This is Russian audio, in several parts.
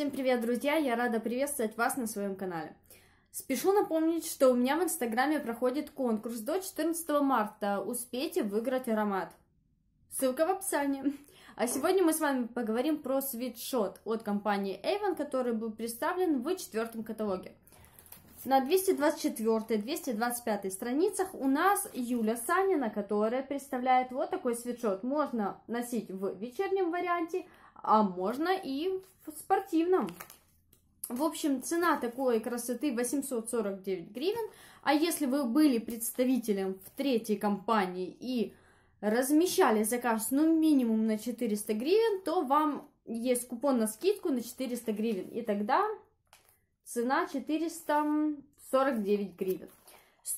Всем привет, друзья! Я рада приветствовать вас на своем канале. Спешу напомнить, что у меня в Инстаграме проходит конкурс до 14 марта. Успейте выиграть аромат. Ссылка в описании. А сегодня мы с вами поговорим про свитшот от компании Avon, который был представлен в четвертом каталоге. На 224-225 страницах у нас Юля Санина, которая представляет вот такой свитшот. Можно носить в вечернем варианте, а можно и в спортивном. В общем, цена такой красоты 849 гривен. А если вы были представителем в третьей компании и размещали заказ ну минимум на 400 гривен, то вам есть купон на скидку на 400 гривен. И тогда цена 449 гривен.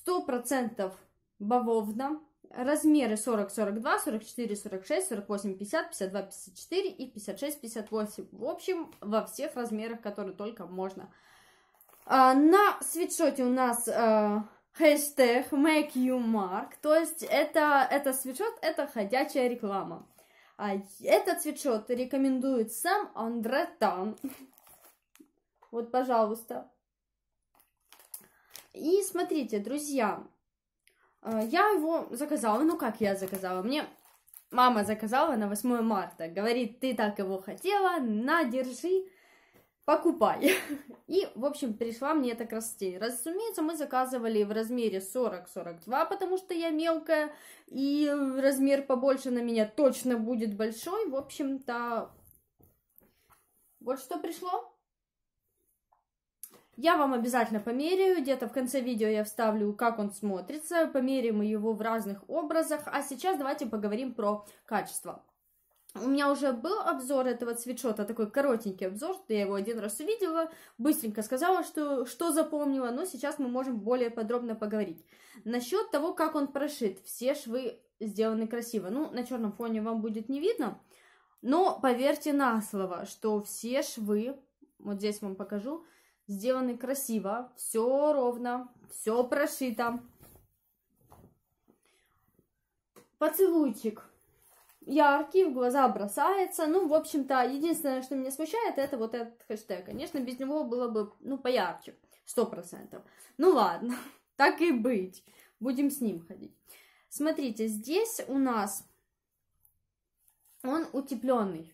100% бавовна, размеры 40, 42, 44, 46, 48, 50, 52, 54 и 56, 58. В общем, во всех размерах, которые только можно. А, на свитшоте у нас а, хэштег make you mark, то есть это, это свитшот, это ходячая реклама. А, этот свитшот рекомендует сам Андре Тан. Вот, пожалуйста. И смотрите, друзья, Э, я его заказала, ну как я заказала, мне мама заказала на 8 марта, говорит, ты так его хотела, на, держи, покупай. И, в общем, пришла мне эта красотень. Разумеется, мы заказывали в размере 40-42, потому что я мелкая, и размер побольше на меня точно будет большой, в общем-то, вот что пришло. Я вам обязательно померяю, где-то в конце видео я вставлю, как он смотрится, померяем его в разных образах. А сейчас давайте поговорим про качество. У меня уже был обзор этого цветшота, такой коротенький обзор, я его один раз увидела, быстренько сказала, что, что запомнила, но сейчас мы можем более подробно поговорить. Насчет того, как он прошит, все швы сделаны красиво. Ну, на черном фоне вам будет не видно, но поверьте на слово, что все швы, вот здесь вам покажу, сделаны красиво, все ровно, все прошито. Поцелуйчик яркий, в глаза бросается. Ну, в общем-то, единственное, что меня смущает, это вот этот хэштег. Конечно, без него было бы, ну, поярче, сто процентов. Ну, ладно, так и быть. Будем с ним ходить. Смотрите, здесь у нас он утепленный.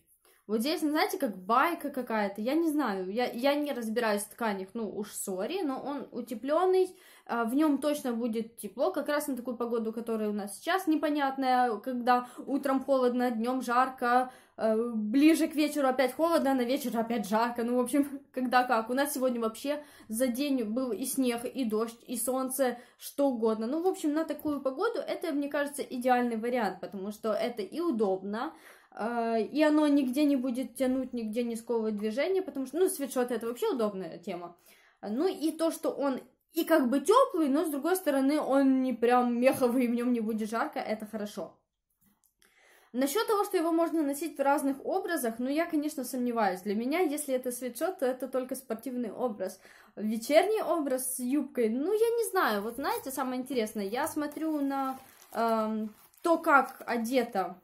Вот здесь, знаете, как байка какая-то, я не знаю, я, я не разбираюсь в тканях, ну уж сори, но он утепленный, а, в нем точно будет тепло, как раз на такую погоду, которая у нас сейчас непонятная, когда утром холодно, днем жарко, Э, ближе к вечеру опять холодно, на вечер опять жарко. Ну, в общем, когда как. У нас сегодня вообще за день был и снег, и дождь, и солнце, что угодно. Ну, в общем, на такую погоду это, мне кажется, идеальный вариант, потому что это и удобно, э, и оно нигде не будет тянуть, нигде не сковывать движение, потому что, ну, свитшот это вообще удобная тема. Ну, и то, что он и как бы теплый, но с другой стороны он не прям меховый, и в нем не будет жарко, это хорошо. Насчет того, что его можно носить в разных образах, ну, я, конечно, сомневаюсь. Для меня, если это свитшот, то это только спортивный образ. Вечерний образ с юбкой, ну, я не знаю. Вот знаете, самое интересное, я смотрю на э, то, как одета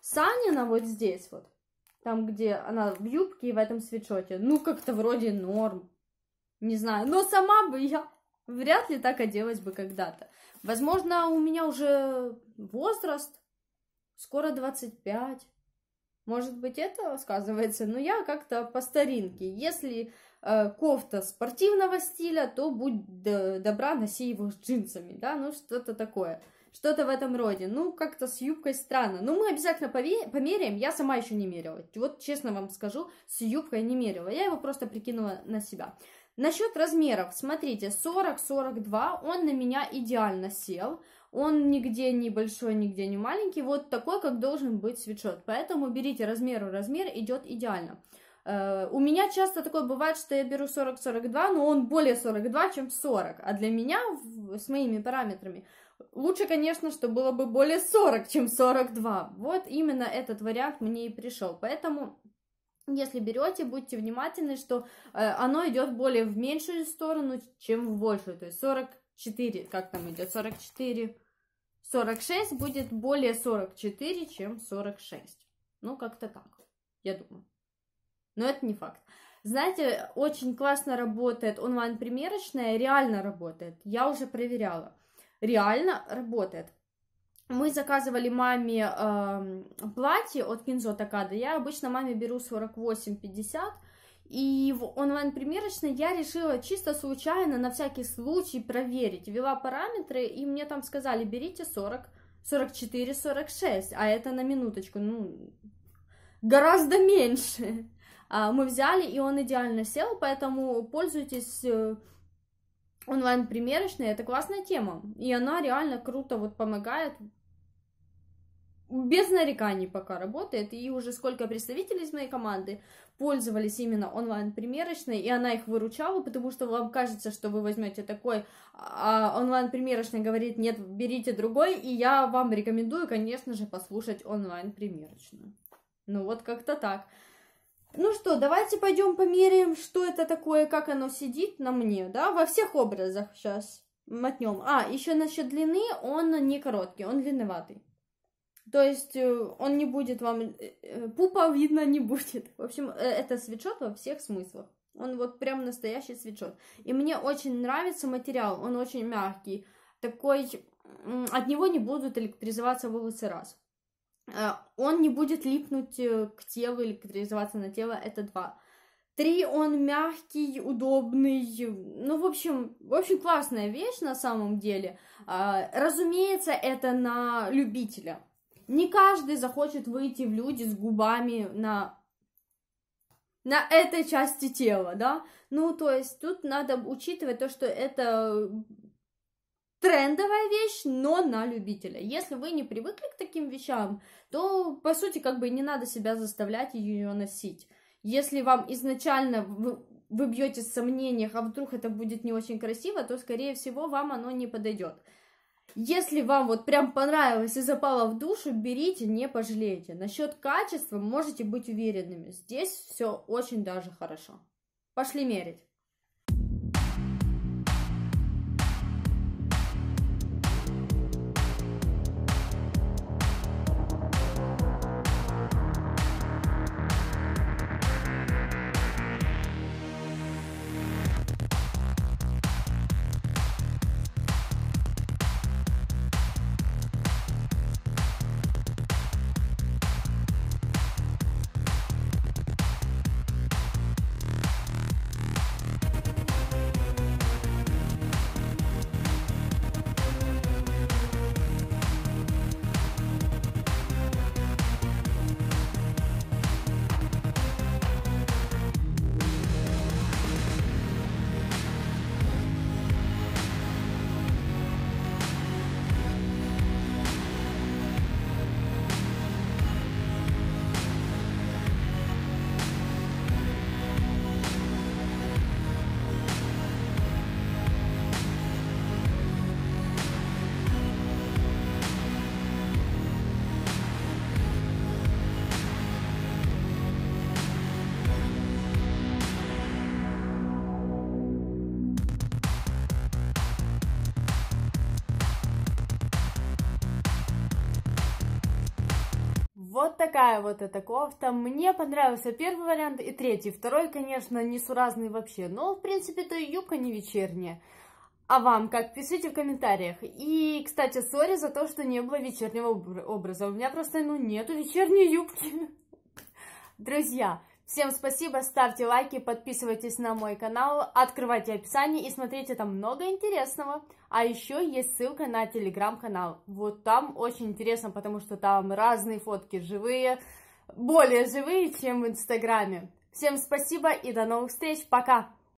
Санина вот здесь вот. Там, где она в юбке и в этом свитшоте. Ну, как-то вроде норм. Не знаю, но сама бы я вряд ли так оделась бы когда-то. Возможно, у меня уже возраст, скоро 25. Может быть, это сказывается, но я как-то по старинке. Если э, кофта спортивного стиля, то будь добра, носи его с джинсами, да, ну что-то такое. Что-то в этом роде. Ну, как-то с юбкой странно. Но ну, мы обязательно померяем. Я сама еще не мерила. Вот честно вам скажу, с юбкой не мерила. Я его просто прикинула на себя. Насчет размеров. Смотрите, 40-42, он на меня идеально сел. Он нигде не большой, нигде не маленький. Вот такой, как должен быть свитшот. Поэтому берите размер, размер идет идеально. Э, у меня часто такое бывает, что я беру 40-42, но он более 42, чем 40. А для меня, с моими параметрами, лучше, конечно, что было бы более 40, чем 42. Вот именно этот вариант мне и пришел. Поэтому если берете, будьте внимательны, что э, оно идет более в меньшую сторону, чем в большую. То есть 40 4, как там идет, 44, 46 будет более 44, чем 46. Ну, как-то так, я думаю. Но это не факт. Знаете, очень классно работает онлайн-примерочная, реально работает. Я уже проверяла. Реально работает. Мы заказывали маме э, платье от Кинзо Такада. Я обычно маме беру 48-50, и в онлайн-примерочной я решила чисто случайно, на всякий случай проверить. Ввела параметры, и мне там сказали, берите 40, 44, 46, а это на минуточку, ну, гораздо меньше. А мы взяли, и он идеально сел, поэтому пользуйтесь э, онлайн-примерочной, это классная тема. И она реально круто вот помогает без нареканий пока работает, и уже сколько представителей из моей команды пользовались именно онлайн-примерочной, и она их выручала, потому что вам кажется, что вы возьмете такой, а онлайн-примерочный говорит, нет, берите другой, и я вам рекомендую, конечно же, послушать онлайн-примерочную. Ну вот как-то так. Ну что, давайте пойдем померяем, что это такое, как оно сидит на мне, да, во всех образах сейчас мотнем. А, еще насчет длины, он не короткий, он длинноватый. То есть э, он не будет вам... Э, э, пупа видно не будет. В общем, это свитшот во всех смыслах. Он вот прям настоящий свитшот. И мне очень нравится материал, он очень мягкий. Такой... От него не будут электризоваться волосы раз. Он не будет липнуть к телу, электризоваться на тело, это два. Три, он мягкий, удобный, ну, в общем, очень классная вещь на самом деле. А, разумеется, это на любителя, не каждый захочет выйти в люди с губами на на этой части тела, да? Ну, то есть тут надо учитывать то, что это трендовая вещь, но на любителя. Если вы не привыкли к таким вещам, то, по сути, как бы не надо себя заставлять ее носить. Если вам изначально вы, вы бьете в сомнениях, а вдруг это будет не очень красиво, то, скорее всего, вам оно не подойдет. Если вам вот прям понравилось и запало в душу, берите, не пожалеете. Насчет качества можете быть уверенными. Здесь все очень даже хорошо. Пошли мерить. такая вот эта кофта. Мне понравился первый вариант и третий. Второй, конечно, несуразный вообще, но, в принципе, то и юбка не вечерняя. А вам как? Пишите в комментариях. И, кстати, сори за то, что не было вечернего образа. У меня просто, ну, нету вечерней юбки. Друзья, Всем спасибо, ставьте лайки, подписывайтесь на мой канал, открывайте описание и смотрите там много интересного. А еще есть ссылка на телеграм-канал. Вот там очень интересно, потому что там разные фотки живые, более живые, чем в инстаграме. Всем спасибо и до новых встреч, пока!